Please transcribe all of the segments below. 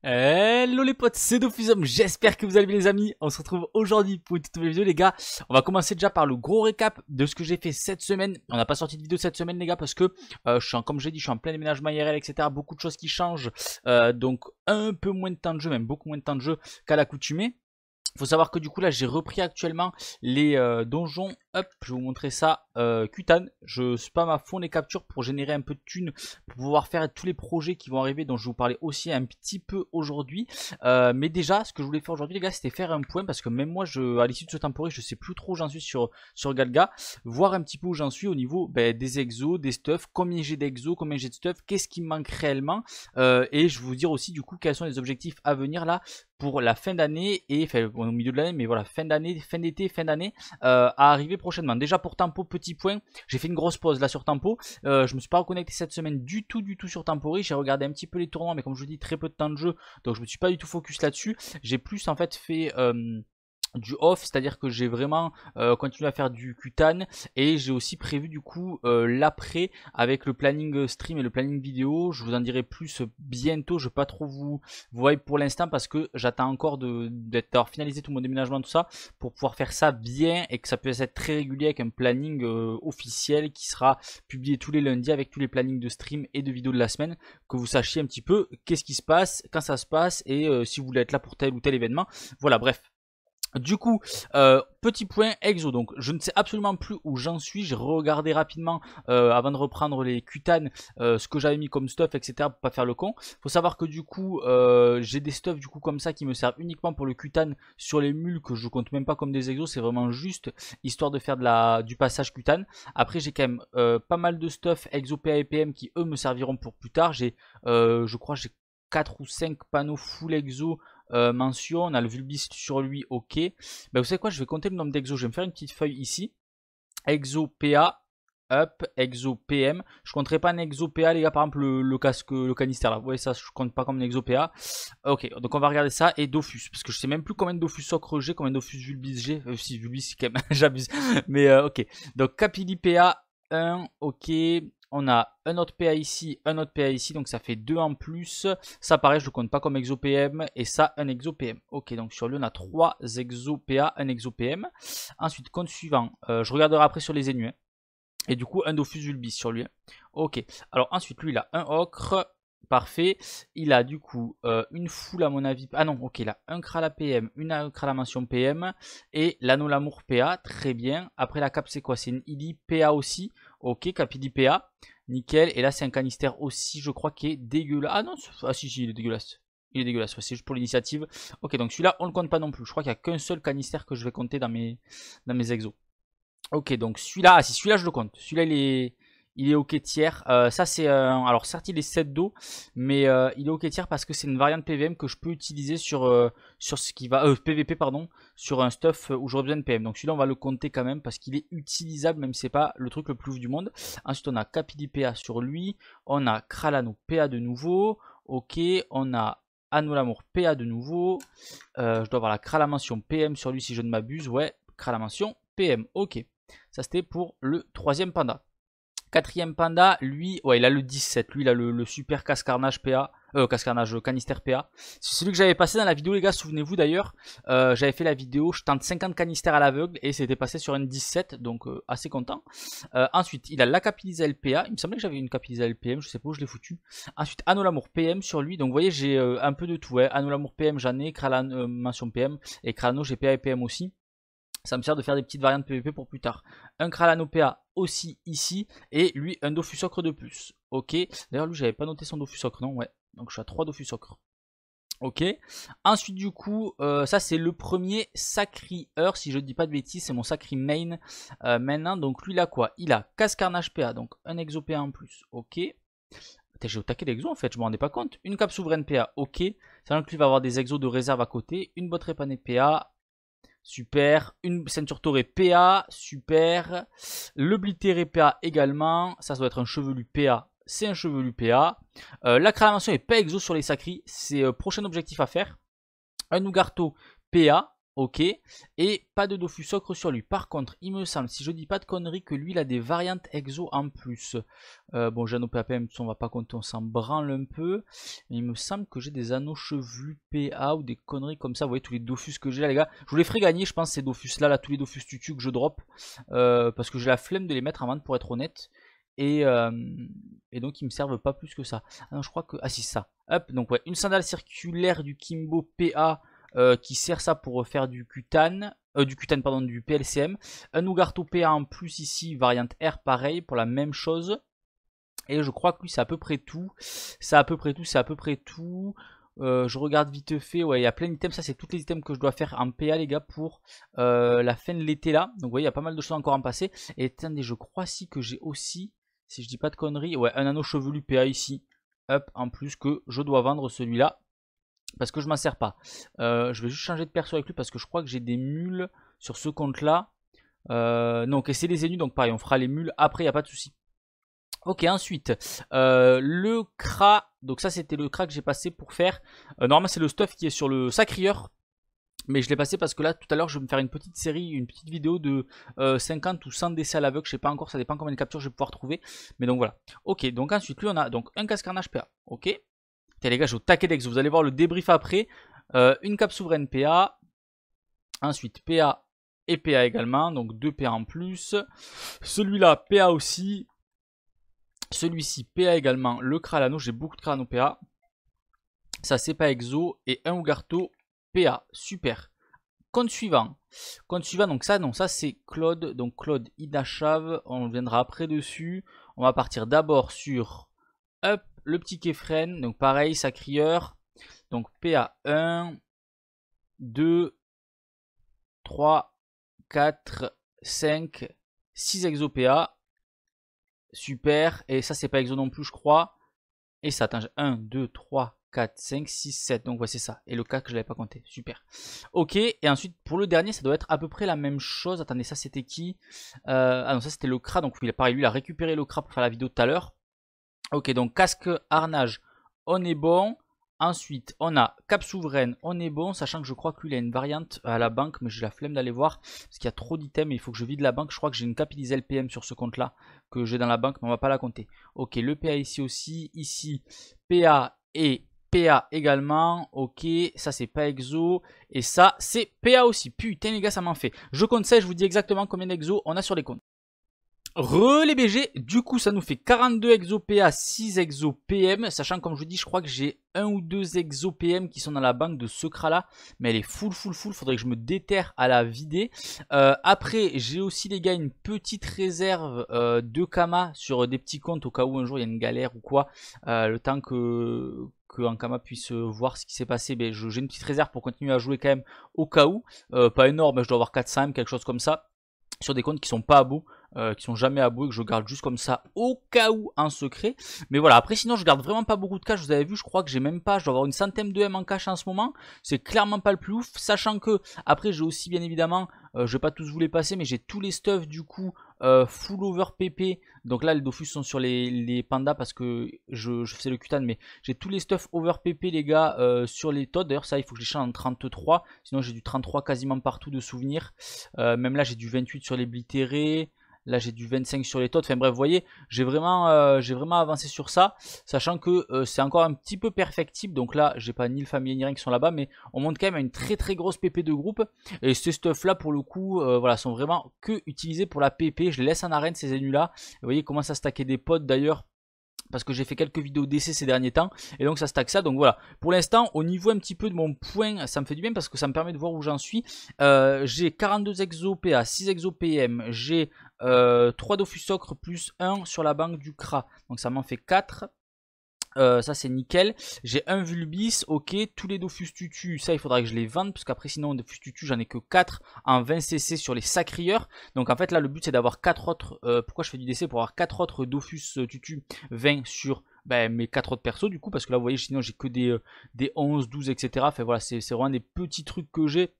Hello les potes, c'est Dofusum, j'espère que vous allez bien les amis, on se retrouve aujourd'hui pour une nouvelle vidéo les gars On va commencer déjà par le gros récap de ce que j'ai fait cette semaine On n'a pas sorti de vidéo cette semaine les gars parce que euh, je suis en, comme j'ai dit je suis en plein déménagement IRL etc Beaucoup de choses qui changent, euh, donc un peu moins de temps de jeu, même beaucoup moins de temps de jeu qu'à l'accoutumée faut savoir que du coup là j'ai repris actuellement les euh, donjons Hop, je vais vous montrer ça. cutane, euh, je spam à fond les captures pour générer un peu de thunes, pour pouvoir faire tous les projets qui vont arriver, dont je vous parlais aussi un petit peu aujourd'hui. Euh, mais déjà, ce que je voulais faire aujourd'hui, les gars, c'était faire un point, parce que même moi, je, à l'issue de ce temporaire, je sais plus trop où j'en suis sur, sur Galga, voir un petit peu où j'en suis au niveau ben, des exos, des stuffs, combien j'ai d'exos, combien j'ai de stuff, qu'est-ce qui me manque réellement, euh, et je vais vous dire aussi du coup quels sont les objectifs à venir là pour la fin d'année, et enfin, au milieu de l'année, mais voilà, fin d'année, fin d'été, fin d'année, à arriver prochainement. Déjà pour Tempo, petit point, j'ai fait une grosse pause là sur Tempo. Euh, je me suis pas reconnecté cette semaine du tout, du tout sur Tempori. J'ai regardé un petit peu les tournois, mais comme je vous dis, très peu de temps de jeu, donc je me suis pas du tout focus là-dessus. J'ai plus en fait fait... Euh, du off, c'est-à-dire que j'ai vraiment euh, continué à faire du cutane et j'ai aussi prévu du coup euh, l'après avec le planning euh, stream et le planning vidéo. Je vous en dirai plus bientôt, je ne vais pas trop vous, voir pour l'instant parce que j'attends encore d'avoir finalisé tout mon déménagement, tout ça, pour pouvoir faire ça bien et que ça puisse être très régulier avec un planning officiel qui sera publié tous les lundis avec tous les plannings de stream et de vidéos de la semaine, que vous sachiez un petit peu qu'est-ce qui se passe, quand ça se passe et si vous voulez être là pour tel ou tel événement. Voilà, bref, du coup, euh, petit point exo. Donc, je ne sais absolument plus où j'en suis. J'ai regardé rapidement euh, avant de reprendre les cutanes euh, ce que j'avais mis comme stuff, etc. Pour pas faire le con. Faut savoir que du coup, j'ai des stuffs du coup comme ça qui me servent uniquement pour le cutane sur les mules que je compte même pas comme des exos. C'est vraiment juste histoire de faire du passage cutane. Après, j'ai quand même pas mal de stuff exo PA et PM qui eux me serviront pour plus tard. J'ai, je crois, j'ai 4 ou 5 panneaux full exo euh, mention, on a le vulbis sur lui, ok. Ben, vous savez quoi, je vais compter le nombre d'exos. Je vais me faire une petite feuille ici. Exo PA, up, exo PM. Je compterai pas un exo PA, les gars, par exemple, le, casque, le canister là. Vous voyez ça, je compte pas comme un exo PA. Ok, donc on va regarder ça et Dofus, parce que je sais même plus combien de Dofus ocre j'ai, combien de Dofus Vulbis j'ai. Euh, si, Vulbis, j'abuse. Mais euh, ok, donc Capili PA, 1, ok. On a un autre PA ici, un autre PA ici, donc ça fait deux en plus. Ça pareil, je ne le compte pas comme exo-PM et ça un exo-PM. Ok, donc sur lui on a 3 exo-PA, un exo-PM. Ensuite, compte suivant, euh, je regarderai après sur les ennuis. Hein. Et du coup, un Dofus sur lui. Hein. Ok, alors ensuite lui il a un Ocre, Parfait. Il a du coup euh, une foule à mon avis. Ah non, ok, il a un à PM, une à mention PM et l'anneau l'amour PA. Très bien. Après la cape, c'est quoi C'est une Illy PA aussi. Ok, capi d'IPA. Nickel. Et là, c'est un canistère aussi, je crois, qui est dégueulasse. Ah non, ah si, il est dégueulasse. Il est dégueulasse, c'est juste pour l'initiative. Ok, donc celui-là, on le compte pas non plus. Je crois qu'il y a qu'un seul canister que je vais compter dans mes, dans mes exos. Ok, donc celui-là, ah si, celui-là, je le compte. Celui-là, il est il est au tiers. Euh, ça c'est euh, alors certes il est 7 d'eau, mais euh, il est au tiers parce que c'est une variante PVM que je peux utiliser sur sur ce qui va PVP pardon sur un stuff où j'aurais besoin de PM. Donc celui-là on va le compter quand même parce qu'il est utilisable même si c'est pas le truc le plus ouf du monde. Ensuite on a Capidi sur lui, on a Kralano PA de nouveau. Ok, on a Anolamour PA de nouveau. je dois avoir la Kralamention PM sur lui si je ne m'abuse. Ouais, Kralamention PM. Ok, ça c'était pour le troisième panda. Quatrième panda, lui, ouais, il a le 17. Lui, il a le, super casse PA. Euh, casse euh, canister PA. C'est celui que j'avais passé dans la vidéo, les gars. Souvenez-vous d'ailleurs, euh, j'avais fait la vidéo, je tente 50 canisters à l'aveugle et c'était passé sur une 17, donc euh, assez content. ensuite, il a la capilisa LPA. Il me semblait que j'avais une capilisa LPM, je sais pas où je l'ai foutu. Ensuite, Anolamour PM sur lui. Donc, vous voyez, j'ai un peu de tout. Hein. Anolamour PM, j'en ai. Krala, mention PM. Et Crano, j'ai PA et PM aussi ça me sert de faire des petites variantes PVP pour plus tard. Un Kralanopea aussi ici, et lui un dofusocre de plus. Ok, d'ailleurs lui j'avais pas noté son dofusocre non ouais, donc je suis à 3 Dofus Ok, ensuite du coup, euh, ça c'est le premier Sacri Heure si je dis pas de bêtises, c'est mon Sacri main euh, maintenant. Donc lui il a quoi Il a Cascarnage PA, donc un Exo PA en plus, ok. J'ai au taquet d'exo en fait, je me rendais pas compte. Une cape souveraine PA, ok. Sachant que lui va avoir des exos de réserve à côté, une botte répanée PA, Super. Une ceinture torée PA. Super. Le PA également. Ça, doit être un chevelu PA. C'est un chevelu PA. Euh, la création est pas exo sur les sacris. C'est euh, prochain objectif à faire. Un Ougarto PA. Ok. Et pas de Dofus Socre sur lui. Par contre, il me semble, si je dis pas de conneries, que lui, il a des variantes exo en plus. Euh, bon, un PAPM, on va pas compter, on s'en branle un peu. il me semble que j'ai des anneaux chevelus PA ou des conneries comme ça. Vous voyez, tous les Dofus que j'ai là, les gars. Je vous les ferai gagner, je pense, ces Dofus-là, là, tous les Dofus tutu que je drop. Euh, parce que j'ai la flemme de les mettre en vente, pour être honnête. Et, euh, et, donc ils me servent pas plus que ça. Ah non, je crois que... Ah si, ça. Hop, donc ouais, une sandale circulaire du Kimbo PA euh, qui sert ça pour faire du cutane, euh, du cutane pardon, du PLCM. Un Ougarto PA en plus ici, variante R pareil pour la même chose. Et je crois que lui c'est à peu près tout. C'est à peu près tout, c'est à peu près tout. Euh, je regarde vite fait, ouais, il y a plein d'items, ça c'est tous les items que je dois faire en PA les gars pour la fin de l'été là. Donc vous voyez, il y a pas mal de choses encore en passé Et attendez, je crois si que j'ai aussi, si je dis pas de conneries, ouais, un anneau chevelu PA ici. Hop, en plus que je dois vendre celui-là parce que je m'en sers pas. Euh, je vais juste changer de perso avec lui parce que je crois que j'ai des mules sur ce compte-là. donc, euh, c'est les élus, donc pareil, on fera les mules après, il n'y a pas de souci. Ok, ensuite, euh, le cra. Donc ça, c'était le cra que j'ai passé pour faire. normalement, c'est le stuff qui est sur le sacrieur. Mais je l'ai passé parce que là, tout à l'heure, je vais me faire une petite série, une petite vidéo de 50 ou 100 décès à l'aveugle. Je sais pas encore, ça dépend combien de captures je vais pouvoir trouver. Mais donc voilà. Ok, donc ensuite, lui, on a donc un casque en HPA. Ok. T'es les gars, je suis au taquet Vous allez voir le débrief après. Euh, une cape souveraine PA. Ensuite PA et PA également. Donc deux PA en plus. Celui-là, PA aussi. Celui-ci, PA également. Le Kralano, j'ai beaucoup de Kralano PA. Ça, c'est pas exo. Et un Ougarto PA. Super. Compte suivant. Compte suivant, donc ça, non, ça c'est Claude. Donc Claude Idachave, on viendra après dessus. On va partir d'abord sur Up le petit Kefren, donc pareil, sa crieur. Donc PA1, 2, 3, 4, 5, 6 exo PA. Super. Et ça, c'est pas exo non plus, je crois. Et ça atteint 1, 2, 3, 4, 5, 6, 7. Donc voici c'est ça. Et le cas que je n'avais pas compté. Super. Ok. Et ensuite, pour le dernier, ça doit être à peu près la même chose. Attendez, ça c'était qui euh, Ah non, ça c'était le CRA. Donc pareil, lui, il a récupéré le CRA pour faire la vidéo tout à l'heure. Ok, donc casque, harnage, on est bon. Ensuite, on a Cap Souveraine, on est bon, sachant que je crois qu'il a une variante à la banque, mais j'ai la flemme d'aller voir, parce qu'il y a trop d'items et il faut que je vide la banque. Je crois que j'ai une Capitis LPM sur ce compte-là, que j'ai dans la banque, mais on va pas la compter. Ok, le PA ici aussi, ici, PA et PA également, ok, ça c'est pas exo, et ça c'est PA aussi, putain les gars ça m'en fait. Je compte ça je vous dis exactement combien d'exo on a sur les comptes. Re les BG, du coup ça nous fait 42 exo PA, 6 exo PM, sachant comme je vous dis, je crois que j'ai un ou deux exo PM qui sont dans la banque de cra là, mais elle est full full full, faudrait que je me déterre à la vider. Euh, après, j'ai aussi les gars une petite réserve euh, de Kama sur des petits comptes au cas où un jour il y a une galère ou quoi, euh, le temps que, que Kama puisse voir ce qui s'est passé, Mais j'ai une petite réserve pour continuer à jouer quand même au cas où. pas énorme, mais je dois avoir 4 M quelque chose comme ça sur des comptes qui sont pas à bout euh, qui sont jamais à bout que je garde juste comme ça au cas où en secret. Mais voilà, après sinon je garde vraiment pas beaucoup de cash, vous avez vu, je crois que j'ai même pas, je dois avoir une centaine de M en cash en ce moment. C'est clairement pas le plus ouf, sachant que après j'ai aussi bien évidemment, euh, je vais pas tous vous les passer, mais j'ai tous les stuffs du coup euh, full over PP. Donc là, les Dofus sont sur les, pandas parce que je, faisais le cutane, mais j'ai tous les stuff over PP, les gars, sur les Todd. D'ailleurs, ça, il faut que je les change en 33. Sinon, j'ai du 33 quasiment partout de souvenirs. même là, j'ai du 28 sur les blitérés. Là, j'ai du 25 sur les totes. Enfin bref, vous voyez, j'ai vraiment, euh, vraiment avancé sur ça, sachant que euh, c'est encore un petit peu perfectible. Donc là, j'ai pas ni le famille ni rien qui sont là-bas, mais on monte quand même à une très très grosse PP de groupe. Et ces stuff-là, pour le coup, euh, voilà, sont vraiment que utilisés pour la PP. Je les laisse en arène, ces ennemis-là. Vous voyez comment ça stacker des potes d'ailleurs parce que j'ai fait quelques vidéos d'essai ces derniers temps et donc ça stack ça donc voilà pour l'instant au niveau un petit peu de mon point ça me fait du bien parce que ça me permet de voir où j'en suis euh, j'ai 42 exo PA 6 exo PM j'ai 3 euh, Dofus Ocre plus 1 sur la banque du CRA donc ça m'en fait 4 euh, ça c'est nickel. J'ai un Vulbis, ok. Tous les Dofus Tutu, ça il faudra que je les vende. Parce qu'après sinon Dofus Tutu j'en ai que 4 en 20 CC sur les Sacrieurs. Donc en fait là le but c'est d'avoir 4 autres... Euh, pourquoi je fais du DC Pour avoir 4 autres Dofus euh, Tutu 20 sur ben, mes 4 autres persos du coup. Parce que là vous voyez sinon j'ai que des, des 11, 12 etc. Enfin voilà c'est vraiment des petits trucs que j'ai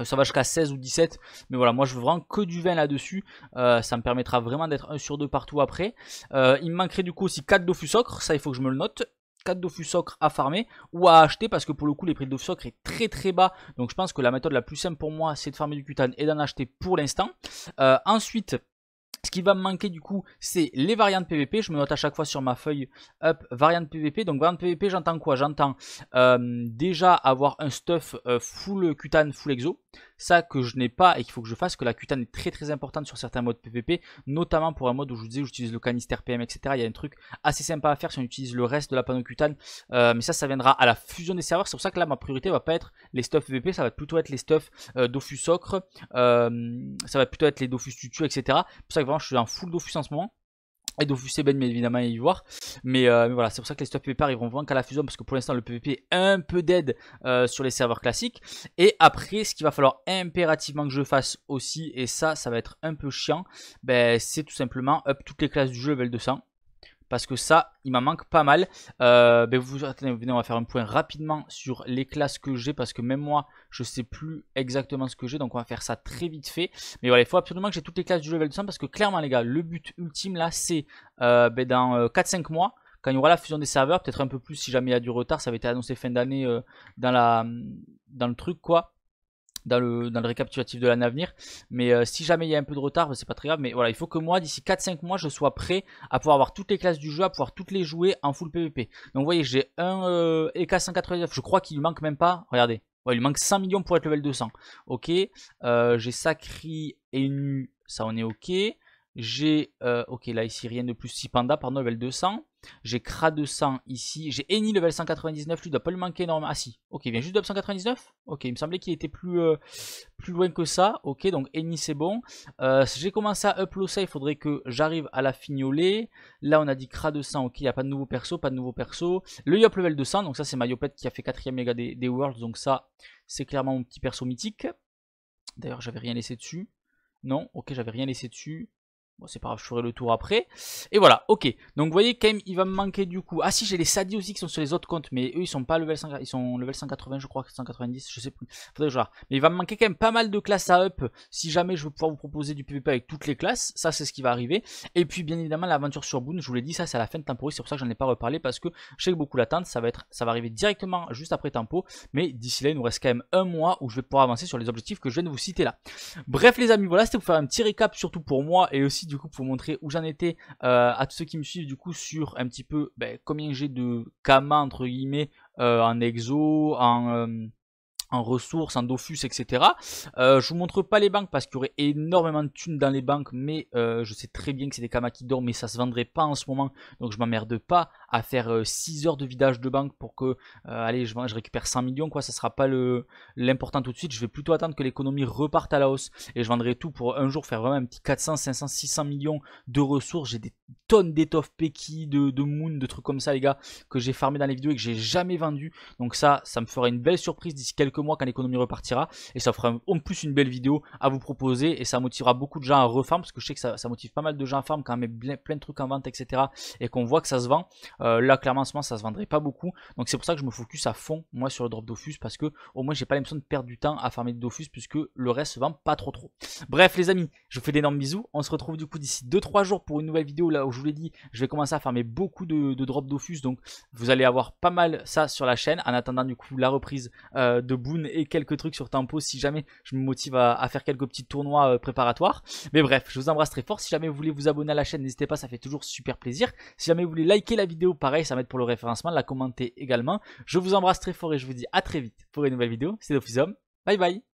euh, ça va jusqu'à 16 ou 17, mais voilà, moi je veux vraiment que du vin là-dessus, euh, ça me permettra vraiment d'être 1 sur 2 partout après. Euh, il me manquerait du coup aussi 4 Dofus Socre ça il faut que je me le note, 4 Dofus à farmer ou à acheter parce que pour le coup les prix de Dofus Socre est très très bas donc je pense que la méthode la plus simple pour moi c'est de farmer du cutane et d'en acheter pour l'instant ensuite ce qui va me manquer du coup, c'est les variantes PVP. Je me note à chaque fois sur ma feuille up variante PVP. Donc variantes PVP, j'entends quoi J'entends euh, déjà avoir un stuff euh, full cutane, full exo ça que je n'ai pas et qu'il faut que je fasse, que la cutane est très très importante sur certains modes PVP, notamment pour un mode où je vous disais j'utilise le canister PM, etc. Il y a un truc assez sympa à faire si on utilise le reste de la panneau cutane, euh, mais ça, ça viendra à la fusion des serveurs. C'est pour ça que là, ma priorité va pas être les stuffs PVP, ça va plutôt être les stuffs euh, Dofus Ocre, euh, ça va plutôt être les Dofus Tutu, etc. C'est pour ça que vraiment, je suis en full Dofus en ce moment et c'est Ben mais évidemment y voir euh, mais, voilà c'est pour ça que les pas ils vont vraiment qu'à la fusion parce que pour l'instant le PVP est un peu dead euh, sur les serveurs classiques et après ce qu'il va falloir impérativement que je fasse aussi et ça ça va être un peu chiant ben, c'est tout simplement up toutes les classes du jeu level 200 parce que ça, il m'en manque pas mal. Euh, ben, vous, attendez, on va faire un point rapidement sur les classes que j'ai, parce que même moi, je sais plus exactement ce que j'ai, donc on va faire ça très vite fait. Mais voilà, il faut absolument que j'ai toutes les classes du level 200, parce que clairement les gars, le but ultime là, c'est euh, ben, dans 4-5 euh, mois, quand il y aura la fusion des serveurs, peut-être un peu plus si jamais il y a du retard, ça avait été annoncé fin d'année euh, dans, la, dans le truc quoi dans le, dans récapitulatif de l'année à venir. Mais euh, si jamais il y a un peu de retard, bah, c'est pas très grave. Mais voilà, il faut que moi, d'ici 4-5 mois, je sois prêt à pouvoir avoir toutes les classes du jeu, à pouvoir toutes les jouer en full PvP. Donc vous voyez, j'ai un ek euh, 189 je crois qu'il manque même pas. Regardez, il manque 100 millions pour être level 200. Ok, euh, j'ai Sacri et Nu, ça on est ok. J'ai, ok là ici rien de plus, 6 panda pardon, level 200. J'ai Kra 200 ici. J'ai Eni level 199. Lui, il doit pas lui manquer énormément. Ah si. Ok, il vient juste de 199. Ok, il me semblait qu'il était plus, euh, plus loin que ça. Ok, donc Eni, c'est bon. Euh, j'ai commencé à upload ça. Il faudrait que j'arrive à la fignoler. Là, on a dit Kra 200. Ok, il n'y a pas de nouveau perso. Pas de nouveau perso. Le Yop level 200. Donc ça, c'est ma Yopette qui a fait 4ème méga des, des Worlds. Donc ça, c'est clairement mon petit perso mythique. D'ailleurs, j'avais rien laissé dessus. Non, ok, j'avais rien laissé dessus. Bon, c'est pas grave, je ferai le tour après. Et voilà, ok. Donc, vous voyez, quand même, il va me manquer du coup. Ah, si, j'ai les Sadi aussi qui sont sur les autres comptes, mais eux, ils sont pas level ils sont level 180, je crois, 190, je sais plus. Mais il va me manquer quand même pas mal de classes à up si jamais je veux pouvoir vous proposer du PvP avec toutes les classes. Ça, c'est ce qui va arriver. Et puis, bien évidemment, l'aventure sur Boon, je vous l'ai dit, ça, c'est à la fin de Tempo. C'est pour ça que j'en ai pas reparlé parce que je sais que beaucoup l'attendent. Ça va ça va arriver directement juste après Tempo. Mais d'ici là, il nous reste quand même un mois où je vais pouvoir avancer sur les objectifs que je viens de vous citer là. Bref, les amis, voilà, c'était pour faire un petit récap, surtout pour moi et aussi du coup pour montrer où j'en étais euh, à tous ceux qui me suivent du coup sur un petit peu ben, combien j'ai de Kama entre guillemets euh, en exo, en euh, en ressources, en Dofus, etc. Euh, je vous montre pas les banques parce qu'il y aurait énormément de thunes dans les banques, mais euh, je sais très bien que c'est des kamas qui dorment, mais ça se vendrait pas en ce moment, donc je m'emmerde pas à faire 6 euh, heures de vidage de banque pour que, allez, je, récupère 100 millions, quoi, ça sera pas l'important tout de suite, je vais plutôt attendre que l'économie reparte à la hausse, et je vendrai tout pour un jour faire vraiment un petit 400, 500, 600 millions de ressources, j'ai des tonnes d'étoffes Peki, de, Moon, de trucs comme ça, les gars, que j'ai farmé dans les vidéos et que j'ai jamais vendu, donc ça, ça me ferait une belle surprise d'ici quelques mois quand l'économie repartira. Et ça fera en plus une belle vidéo à vous proposer. Et ça motivera beaucoup de gens à refarm. Parce que je sais que ça, motive pas mal de gens à farm quand on met plein, de trucs en vente, etc. Et qu'on voit que ça se vend. Euh, là, clairement, ce moment, ça se vendrait pas beaucoup. Donc c'est pour ça que je me focus à fond, moi, sur le drop d'offus Parce que au moins, j'ai pas l'impression de perdre du temps à farmer de Dofus. Puisque le reste se vend pas trop trop. Bref, les amis, je vous fais d'énormes bisous. On se retrouve du coup d'ici 2-3 jours pour une nouvelle vidéo. Là où je vous l'ai dit, je vais commencer à farmer beaucoup de, de drop Dofus. Donc vous allez avoir pas mal ça sur la chaîne. En attendant, du coup, la reprise euh, de et quelques trucs sur tempo si jamais je me motive à, faire quelques petits tournois euh, préparatoires. Mais bref, je vous embrasse très fort. Si jamais vous voulez vous abonner à la chaîne, n'hésitez pas, ça fait toujours super plaisir. Si jamais vous voulez liker la vidéo, pareil, ça m'aide pour le référencement, la commenter également. Je vous embrasse très fort et je vous dis à très vite pour une nouvelle vidéo. C'est Dofisum. Bye bye